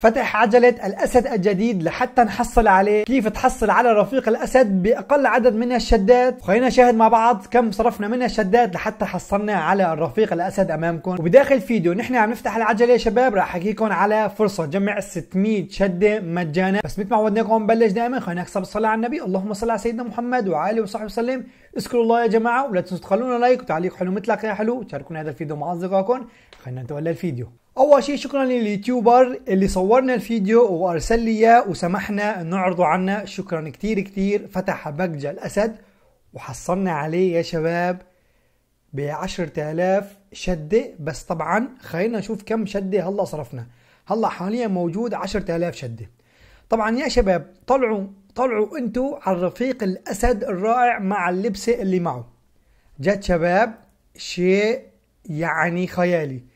فتح عجلة الأسد الجديد لحتى نحصل عليه كيف تحصل على رفيق الأسد بأقل عدد من الشدات خلينا نشاهد مع بعض كم صرفنا من الشدات لحتى حصلنا على الرفيق الأسد أمامكم وبداخل الفيديو نحن عم نفتح العجلة يا شباب راح أحكيكم على فرصة جمع 600 شدة مجانا بس مثل ما عودناكم نبلش دائما خلينا نكسب الصلاة على النبي اللهم صل على سيدنا محمد وعلى وصحبه وسلم اذكروا الله يا جماعة ولا تنسوا تخلونا لايك وتعليق حلو مثلك يا حلو وتشاركونا هذا الفيديو مع أصدقائكم خلينا ننتقل للفيديو اول شيء شكرا لليوتيوبر اللي صورنا الفيديو وارسل لي اياه وسمحنا نعرضه عنا شكرا كتير كتير فتح متجر الاسد وحصلنا عليه يا شباب ب 10000 شده بس طبعا خلينا نشوف كم شده هلا صرفنا هلا حاليا موجود 10000 شده طبعا يا شباب طلعوا طلعوا انتوا على الرفيق الاسد الرائع مع اللبسه اللي معه جد شباب شيء يعني خيالي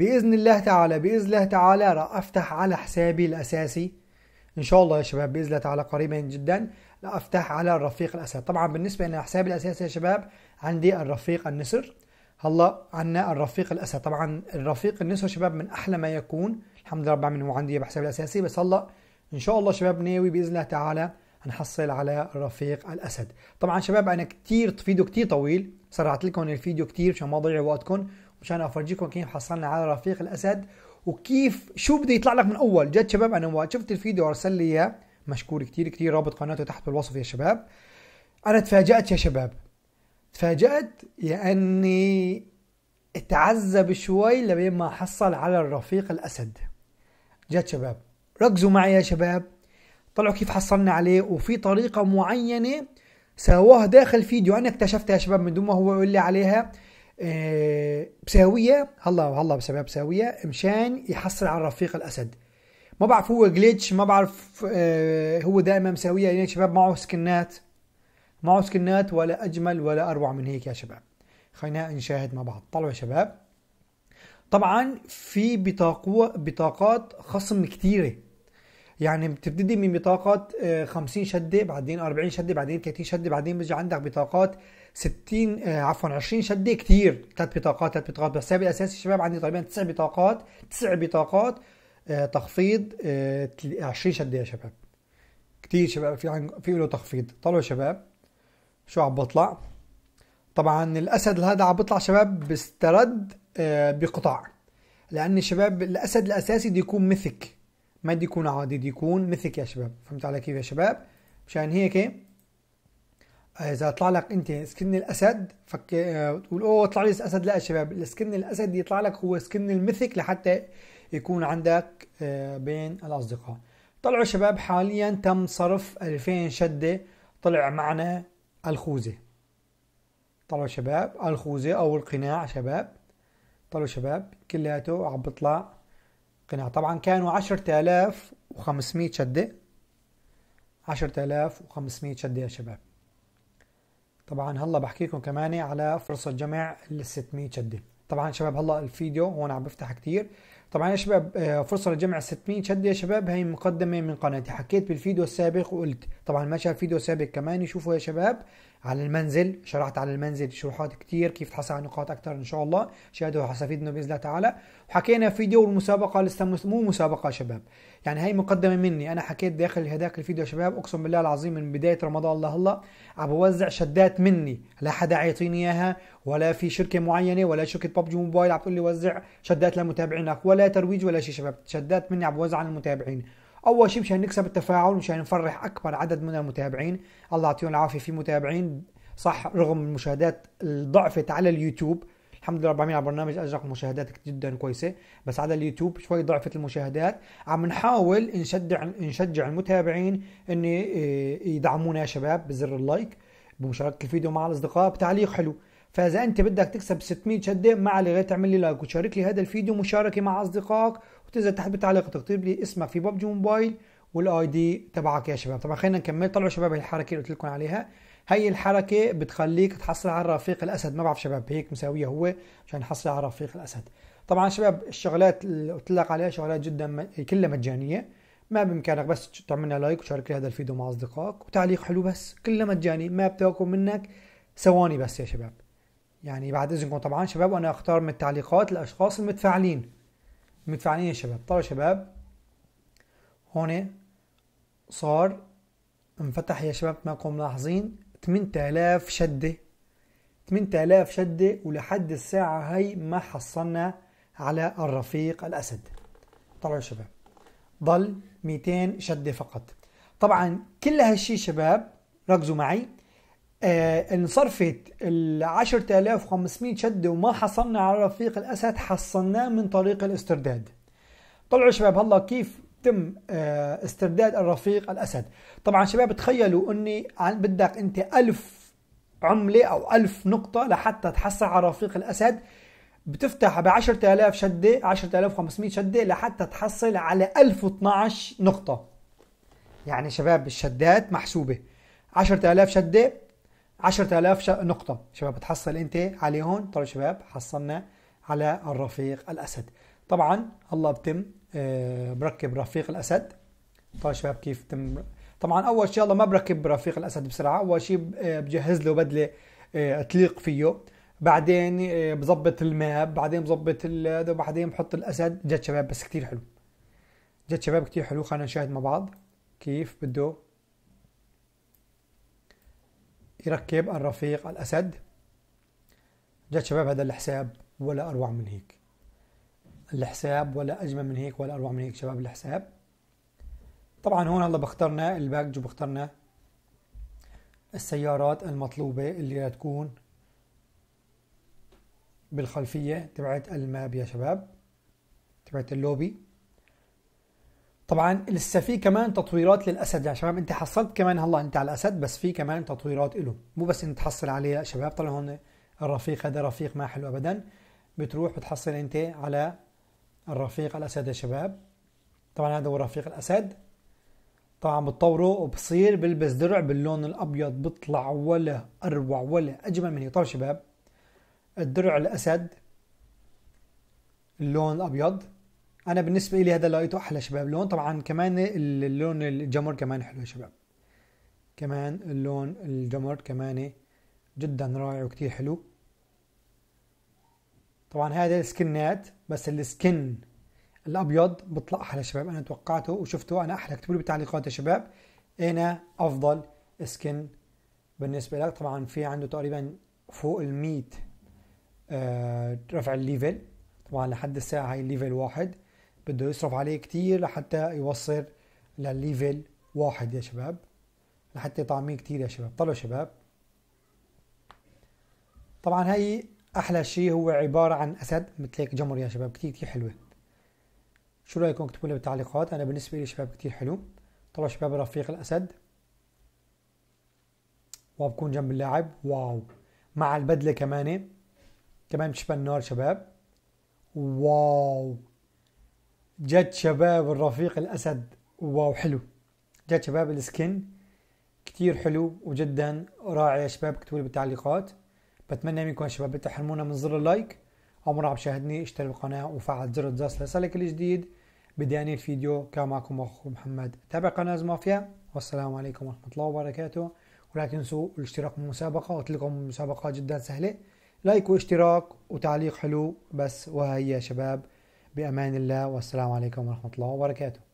باذن الله تعالى باذن الله تعالى راح افتح على حسابي الاساسي ان شاء الله يا شباب باذن الله تعالى قريبا جدا راح افتح على الرفيق الاساسي طبعا بالنسبه لنا حسابي الاساسي يا شباب عندي الرفيق النسر هلا عنا الرفيق الاسد طبعا الرفيق النسر شباب من احلى ما يكون الحمد لله رب العالمين هو عندي بحسابي الاساسي بس هلا ان شاء الله شباب ناوي باذن الله تعالى هنحصل على الرفيق الاسد طبعا شباب انا كثير فيديو كثير طويل سرعت لكم الفيديو كتير مشان ما اضيع وقتكم مشان افرجيكم كيف حصلنا على رفيق الاسد وكيف شو بده يطلع لك من اول جد شباب انا وقت شفت الفيديو ارسل لي اياه مشكور كتير كتير رابط قناته تحت بالوصف يا شباب انا تفاجات يا شباب تفاجات لاني تعذب شوي لما حصل على الرفيق الاسد جد شباب ركزوا معي يا شباب طلعوا كيف حصلنا عليه وفي طريقة معينة سواها داخل فيديو انا اكتشفتها يا شباب من دون ما هو يقول لي عليها آه، بساويه هلا هلا بسبب بساويه مشان يحصل على رفيق الاسد ما بعرف هو جليتش ما بعرف آه، هو دائما مساويه يعني شباب معه سكنات معه سكنات ولا اجمل ولا اروع من هيك يا شباب خلينا نشاهد مع بعض طلعوا يا شباب طبعا في بطاقات خصم كثيره يعني بتبتدي من بطاقات 50 آه، شدة بعدين 40 شدة بعدين 30 شدة بعدين بيجي عندك بطاقات 60 آه، عفوا 20 شدة كثير ثلاث بطاقات ثلاث بطاقات بس بالاساس الشباب عندي تقريبا تسع بطاقات تسع بطاقات آه، تخفيض 20 شدة يا شباب كثير شباب في في له تخفيض طلعوا يا شباب شو عم بطلع طبعا الاسد هذا عم بطلع شباب بيسترد بقطع لان شباب الاسد الاساسي بده يكون مثك ما دي يكون عادي دي يكون مثلك يا شباب فهمت علي كيف يا شباب مشان هيك اذا طلع لك انت سكن الاسد فك تقول اوه طلع لي اسد لا يا شباب السكن الاسد يطلع لك هو سكن المثك لحتى يكون عندك آه، بين الاصدقاء طلعوا شباب حاليا تم صرف 2000 شده طلع معنا الخوذه طلعوا شباب الخوذه او القناع شباب طلعوا شباب كلياته عم بيطلع قناع طبعا كانوا 10500 شدة 10500 شدة يا شباب طبعا هلا بحكي لكم كمان على فرصة جمع ال 600 شدة طبعا شباب هلا الفيديو هون عم بفتح كتير طبعا يا شباب آه، فرصة لجمع 600 شدة يا شباب هي مقدمة من قناتي حكيت بالفيديو السابق وقلت طبعا ما شاف فيديو سابق كمان يشوفوا يا شباب عن المنزل شرحت عن المنزل شروحات كتير كيف تحصل على نقاط اكثر ان شاء الله شاهدوا حستفيد منه باذن الله تعالى وحكينا فيديو المسابقه لسه مو مسابقه شباب يعني هي مقدمه مني انا حكيت داخل هذاك الفيديو شباب اقسم بالله العظيم من بدايه رمضان لهلا عم بوزع شدات مني لا حدا عيطيني اياها ولا في شركه معينه ولا شركه ببجي موبايل عم تقول لي وزع شدات لمتابعينك ولا ترويج ولا شيء شباب شدات مني عم بوزع على المتابعين اول شيء مشان نكسب التفاعل ومشان نفرح اكبر عدد من المتابعين الله يعطيهم العافيه في متابعين صح رغم المشاهدات ضعفت على اليوتيوب الحمد لله رب العالمين على البرنامج اجرق مشاهدات جدا كويسه بس على اليوتيوب شوي ضعفت المشاهدات عم نحاول نشجع نشجع المتابعين ان آه، يدعمونا يا شباب بزر اللايك بمشاركه الفيديو مع الاصدقاء بتعليق حلو فاذا انت بدك تكسب 600 شده ما عليك غير تعمل لي لايك وتشارك لي هذا الفيديو مشاركه مع اصدقائك وتنزل تحت بالتعليق تكتب لي اسمك في ببجي موبايل والاي دي تبعك يا شباب طبعا خلينا نكمل طلعوا شباب الحركه اللي قلت لكم عليها هي الحركه بتخليك تحصل على رفيق الاسد ما بعرف شباب هيك مساويه هو عشان يحصل على رفيق الاسد طبعا شباب الشغلات اللي قلت لك عليها شغلات جدا كلها مجانيه ما بامكانك بس تعملنا لايك وتشارك لي هذا الفيديو مع اصدقائك وتعليق حلو بس كله مجاني ما بتاكل منك ثواني بس يا شباب يعني بعد اذنكم طبعا شباب وانا اختار من التعليقات الاشخاص المتفاعلين متفاعلين يا شباب طلع شباب هون صار انفتح يا شباب ما كنتم ملاحظين 8000 شده 8000 شده ولحد الساعه هي ما حصلنا على الرفيق الاسد طلعوا يا شباب ضل 200 شده فقط طبعا كل هالشي شباب ركزوا معي آه انصرفت ال 10500 شده وما حصلنا على رفيق الاسد حصلناه من طريق الاسترداد طلعوا شباب هلا كيف تم آه استرداد الرفيق الاسد طبعا شباب تخيلوا اني بدك انت ألف عملة او ألف نقطة لحتى تحصل على رفيق الاسد بتفتح ب 10000 شدة 10500 شدة لحتى تحصل على 1012 نقطة يعني شباب الشدات محسوبة 10000 شدة 10000 نقطة شباب بتحصل أنت عليهم طلعوا شباب حصلنا على الرفيق الأسد طبعا هلا بتم آه، بركب رفيق الأسد طلعوا شباب كيف تم طبعا أول شيء الله ما بركب رفيق الأسد بسرعة أول شيء آه، بجهز له بدلة آه، تليق فيه بعدين بظبط الماب بعدين بظبط هذا بعدين بحط الأسد جد شباب بس كتير حلو جد شباب كتير حلو خلينا نشاهد مع بعض كيف بده يركب الرفيق الأسد جات شباب هذا الحساب ولا أروع من هيك الحساب ولا أجمل من هيك ولا أروع من هيك شباب الحساب طبعا هون هلا بخترنا الباكج وبخترنا السيارات المطلوبة اللي تكون بالخلفية تبعت الماب يا شباب تبعت اللوبي طبعا لسه في كمان تطويرات للاسد يا شباب انت حصلت كمان هلا انت على الاسد بس في كمان تطويرات له مو بس انت تحصل عليه يا شباب طلع هون الرفيق هذا رفيق ما حلو ابدا بتروح بتحصل انت على الرفيق الاسد يا شباب طبعا هذا هو رفيق الاسد طبعا بتطوره وبصير بلبس درع باللون الابيض بطلع ولا اروع ولا اجمل من هيك طيب شباب الدرع الاسد اللون الابيض انا بالنسبه لي هذا لقيته احلى شباب لون طبعا كمان اللون الجمر كمان حلو يا شباب كمان اللون الجمر كمان جدا رائع وكتير حلو طبعا هذا السكنات بس السكن الابيض بيطلع احلى شباب انا توقعته وشفته انا احلى اكتبوا لي بالتعليقات يا شباب انا افضل سكن بالنسبه لك طبعا في عنده تقريبا فوق ال 100 آه رفع الليفل طبعا لحد الساعه هي الليفل واحد بده يصرف عليه كتير لحتى يوصل للليفل واحد يا شباب لحتى يطعميه كتير يا شباب طلعوا شباب طبعا هي احلى شيء هو عباره عن اسد مثل هيك جمر يا شباب كتير كتير حلوه شو رايكم اكتبوا لي بالتعليقات انا بالنسبه لي شباب كتير حلو طلعوا شباب رفيق الاسد وبكون جنب اللاعب واو مع البدله كمان كمان بتشبه النار شباب واو جد شباب الرفيق الأسد واو حلو جد شباب السكن كتير حلو وجدا رائع يا شباب اكتبوا لي بالتعليقات بتمنى منكم يا شباب تحرمونا من زر اللايك او عم شاهدني اشترك بالقناة وفعل زر الجرس ليصلك الجديد بداني الفيديو كان معكم أخوكم محمد تابع قناة مافيا والسلام عليكم ورحمة الله وبركاته ولا تنسوا الاشتراك بالمسابقة قلت لكم المسابقة جدا سهلة لايك واشتراك وتعليق حلو بس وهي يا شباب بأمان الله والسلام عليكم ورحمة الله وبركاته